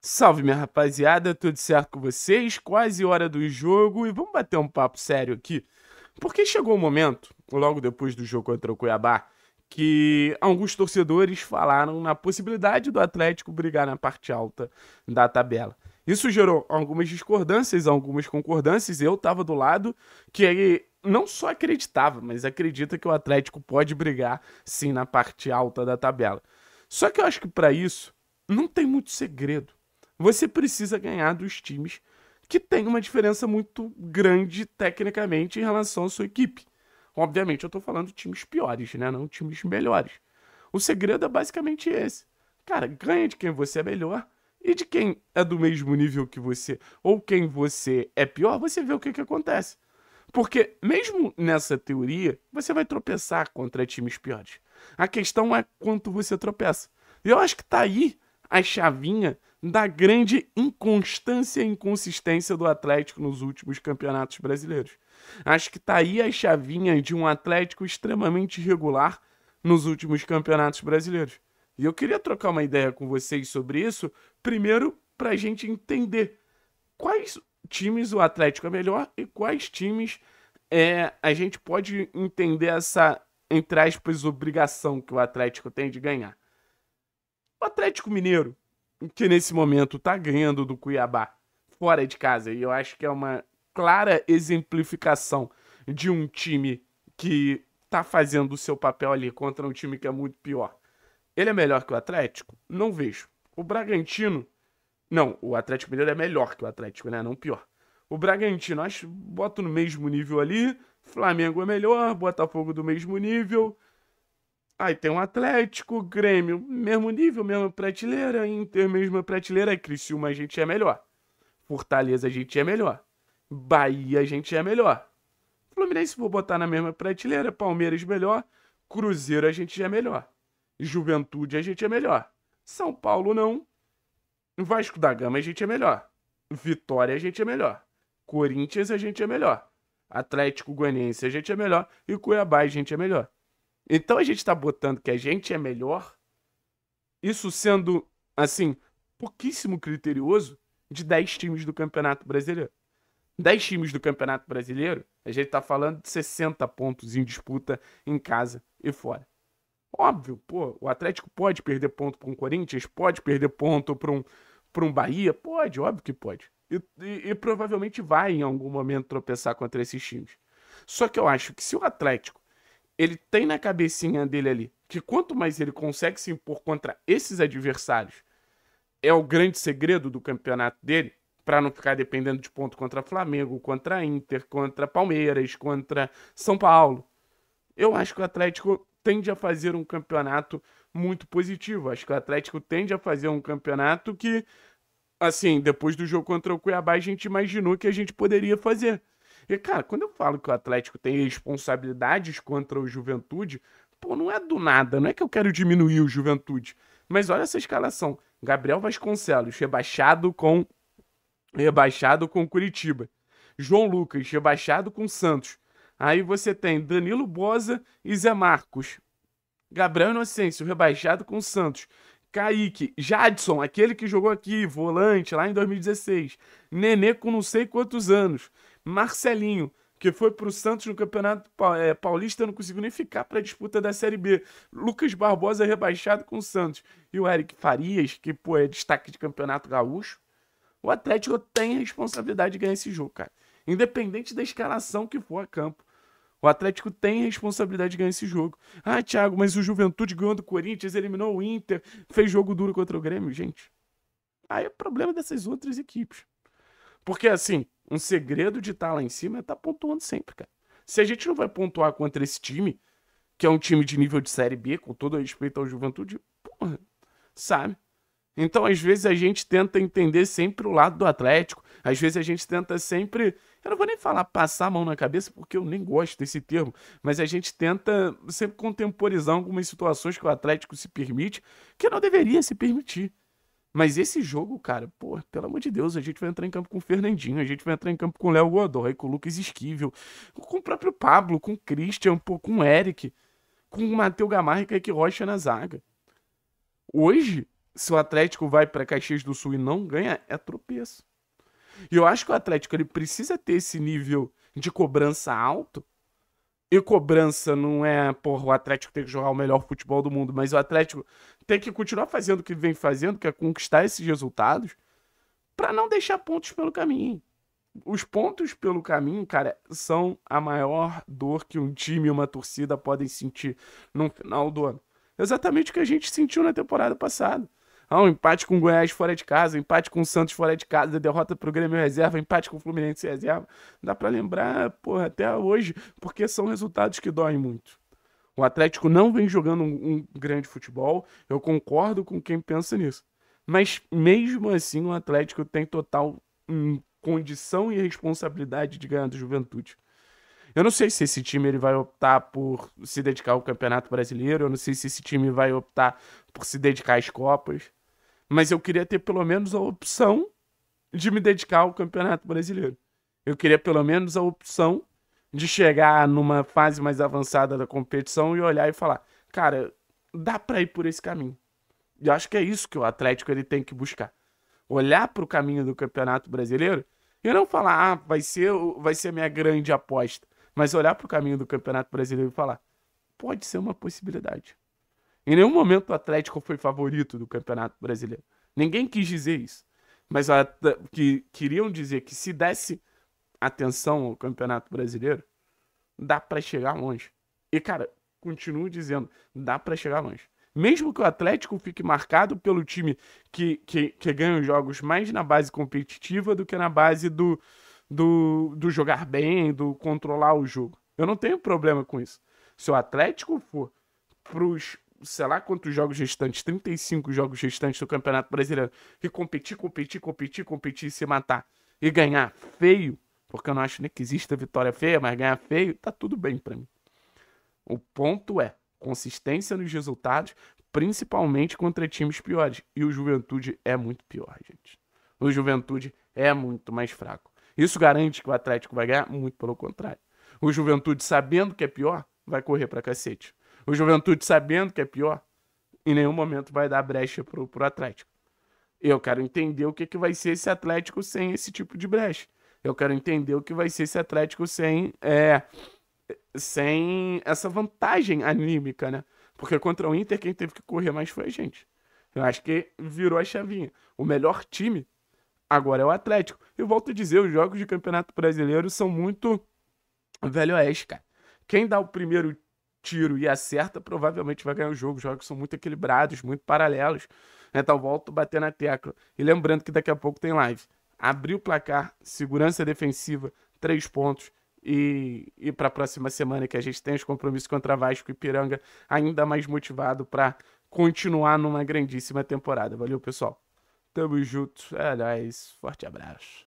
Salve minha rapaziada, tudo certo com vocês? Quase hora do jogo e vamos bater um papo sério aqui. Porque chegou o um momento, logo depois do jogo contra o Cuiabá, que alguns torcedores falaram na possibilidade do Atlético brigar na parte alta da tabela. Isso gerou algumas discordâncias, algumas concordâncias. Eu estava do lado que ele não só acreditava, mas acredita que o Atlético pode brigar sim na parte alta da tabela. Só que eu acho que para isso não tem muito segredo você precisa ganhar dos times que têm uma diferença muito grande tecnicamente em relação à sua equipe. Obviamente, eu estou falando de times piores, né? Não times melhores. O segredo é basicamente esse. Cara, ganha de quem você é melhor e de quem é do mesmo nível que você ou quem você é pior, você vê o que, que acontece. Porque, mesmo nessa teoria, você vai tropeçar contra times piores. A questão é quanto você tropeça. E eu acho que tá aí a chavinha da grande inconstância e inconsistência do Atlético nos últimos campeonatos brasileiros. Acho que tá aí a chavinha de um Atlético extremamente regular nos últimos campeonatos brasileiros. E eu queria trocar uma ideia com vocês sobre isso, primeiro para a gente entender quais times o Atlético é melhor e quais times é, a gente pode entender essa, entre aspas, obrigação que o Atlético tem de ganhar. O Atlético Mineiro que nesse momento tá ganhando do Cuiabá fora de casa. E eu acho que é uma clara exemplificação de um time que tá fazendo o seu papel ali contra um time que é muito pior. Ele é melhor que o Atlético? Não vejo. O Bragantino. Não, o Atlético Mineiro é melhor que o Atlético, né? Não pior. O Bragantino, acho, boto no mesmo nível ali. Flamengo é melhor, Botafogo do mesmo nível. Aí tem um Atlético, Grêmio, mesmo nível, mesma prateleira, Inter, mesma prateleira, Criciúma a gente é melhor. Fortaleza a gente é melhor. Bahia a gente é melhor. Fluminense vou botar na mesma prateleira, Palmeiras melhor, Cruzeiro a gente é melhor. Juventude a gente é melhor. São Paulo não. Vasco da Gama a gente é melhor. Vitória a gente é melhor. Corinthians a gente é melhor. Atlético Goianiense a gente é melhor e Cuiabá a gente é melhor. Então a gente está botando que a gente é melhor, isso sendo, assim, pouquíssimo criterioso de 10 times do Campeonato Brasileiro. 10 times do Campeonato Brasileiro, a gente está falando de 60 pontos em disputa em casa e fora. Óbvio, pô, o Atlético pode perder ponto para um Corinthians, pode perder ponto para um, um Bahia, pode, óbvio que pode. E, e, e provavelmente vai em algum momento tropeçar contra esses times. Só que eu acho que se o Atlético ele tem na cabecinha dele ali que quanto mais ele consegue se impor contra esses adversários, é o grande segredo do campeonato dele, para não ficar dependendo de ponto contra Flamengo, contra Inter, contra Palmeiras, contra São Paulo. Eu acho que o Atlético tende a fazer um campeonato muito positivo. Acho que o Atlético tende a fazer um campeonato que, assim, depois do jogo contra o Cuiabá, a gente imaginou que a gente poderia fazer. E, cara, quando eu falo que o Atlético tem responsabilidades contra o Juventude, pô, não é do nada, não é que eu quero diminuir o Juventude. Mas olha essa escalação. Gabriel Vasconcelos, rebaixado com rebaixado com Curitiba. João Lucas, rebaixado com Santos. Aí você tem Danilo Boza e Zé Marcos. Gabriel Inocêncio, rebaixado com Santos. Kaique, Jadson, aquele que jogou aqui, volante, lá em 2016. Nenê com não sei quantos anos. Marcelinho, que foi para o Santos no Campeonato eh, Paulista, não conseguiu nem ficar para a disputa da Série B. Lucas Barbosa rebaixado com o Santos. E o Eric Farias, que pô, é destaque de Campeonato Gaúcho. O Atlético tem a responsabilidade de ganhar esse jogo, cara. Independente da escalação que for a campo. O Atlético tem a responsabilidade de ganhar esse jogo. Ah, Thiago, mas o Juventude ganhou do Corinthians, eliminou o Inter, fez jogo duro contra o Grêmio, gente. Aí é problema dessas outras equipes. Porque, assim, um segredo de estar tá lá em cima é estar tá pontuando sempre, cara. Se a gente não vai pontuar contra esse time, que é um time de nível de Série B, com todo respeito ao Juventude, porra, sabe? Então, às vezes, a gente tenta entender sempre o lado do Atlético. Às vezes, a gente tenta sempre. Eu não vou nem falar passar a mão na cabeça, porque eu nem gosto desse termo. Mas a gente tenta sempre contemporizar algumas situações que o Atlético se permite, que não deveria se permitir. Mas esse jogo, cara, pô, pelo amor de Deus, a gente vai entrar em campo com o Fernandinho, a gente vai entrar em campo com o Léo Godoy, com o Lucas Esquivel, com o próprio Pablo, com o Christian, pô, com o Eric, com o Matheus Gamarra e Kaique Rocha na zaga. Hoje, se o Atlético vai para Caxias do Sul e não ganha, é tropeço. E eu acho que o Atlético ele precisa ter esse nível de cobrança alto e cobrança não é, porra, o Atlético tem que jogar o melhor futebol do mundo, mas o Atlético tem que continuar fazendo o que vem fazendo, que é conquistar esses resultados, para não deixar pontos pelo caminho. Os pontos pelo caminho, cara, são a maior dor que um time e uma torcida podem sentir no final do ano. Exatamente o que a gente sentiu na temporada passada. Ah, um empate com o Goiás fora de casa, um empate com o Santos fora de casa, derrota pro Grêmio reserva, empate com o Fluminense reserva. Dá para lembrar, porra, até hoje, porque são resultados que doem muito. O Atlético não vem jogando um, um grande futebol, eu concordo com quem pensa nisso. Mas mesmo assim, o Atlético tem total hum, condição e responsabilidade de ganhar do Juventude. Eu não sei se esse time ele vai optar por se dedicar ao Campeonato Brasileiro, eu não sei se esse time vai optar por se dedicar às Copas. Mas eu queria ter pelo menos a opção de me dedicar ao Campeonato Brasileiro. Eu queria pelo menos a opção de chegar numa fase mais avançada da competição e olhar e falar: cara, dá para ir por esse caminho. E acho que é isso que o Atlético ele tem que buscar. Olhar para o caminho do Campeonato Brasileiro e não falar, ah, vai ser, vai ser minha grande aposta. Mas olhar para o caminho do Campeonato Brasileiro e falar: pode ser uma possibilidade. Em nenhum momento o Atlético foi favorito do Campeonato Brasileiro. Ninguém quis dizer isso. Mas a, que queriam dizer que se desse atenção ao Campeonato Brasileiro, dá para chegar longe. E, cara, continuo dizendo, dá para chegar longe. Mesmo que o Atlético fique marcado pelo time que, que, que ganha os jogos mais na base competitiva do que na base do, do, do jogar bem, do controlar o jogo. Eu não tenho problema com isso. Se o Atlético for pros sei lá quantos jogos restantes, 35 jogos restantes do Campeonato Brasileiro, e competir, competir, competir, competir e se matar e ganhar feio, porque eu não acho nem que exista vitória feia, mas ganhar feio, tá tudo bem para mim. O ponto é consistência nos resultados, principalmente contra times piores. E o Juventude é muito pior, gente. O Juventude é muito mais fraco. Isso garante que o Atlético vai ganhar? Muito pelo contrário. O Juventude, sabendo que é pior, vai correr para cacete. O Juventude, sabendo que é pior, em nenhum momento vai dar brecha pro, pro Atlético. Eu quero entender o que, que vai ser esse Atlético sem esse tipo de brecha. Eu quero entender o que vai ser esse Atlético sem, é, sem essa vantagem anímica, né? Porque contra o Inter, quem teve que correr mais foi a gente. Eu acho que virou a chavinha. O melhor time agora é o Atlético. E volto a dizer, os jogos de Campeonato Brasileiro são muito Velho Oeste, cara. Quem dá o primeiro tiro e acerta, provavelmente vai ganhar o jogo. Jogos são muito equilibrados, muito paralelos. Então volto a bater na tecla. E lembrando que daqui a pouco tem live. Abrir o placar, segurança defensiva, três pontos. E, e para a próxima semana que a gente tem os compromissos contra Vasco e Piranga, ainda mais motivado para continuar numa grandíssima temporada. Valeu, pessoal. Tamo junto. Aliás, é Forte abraço.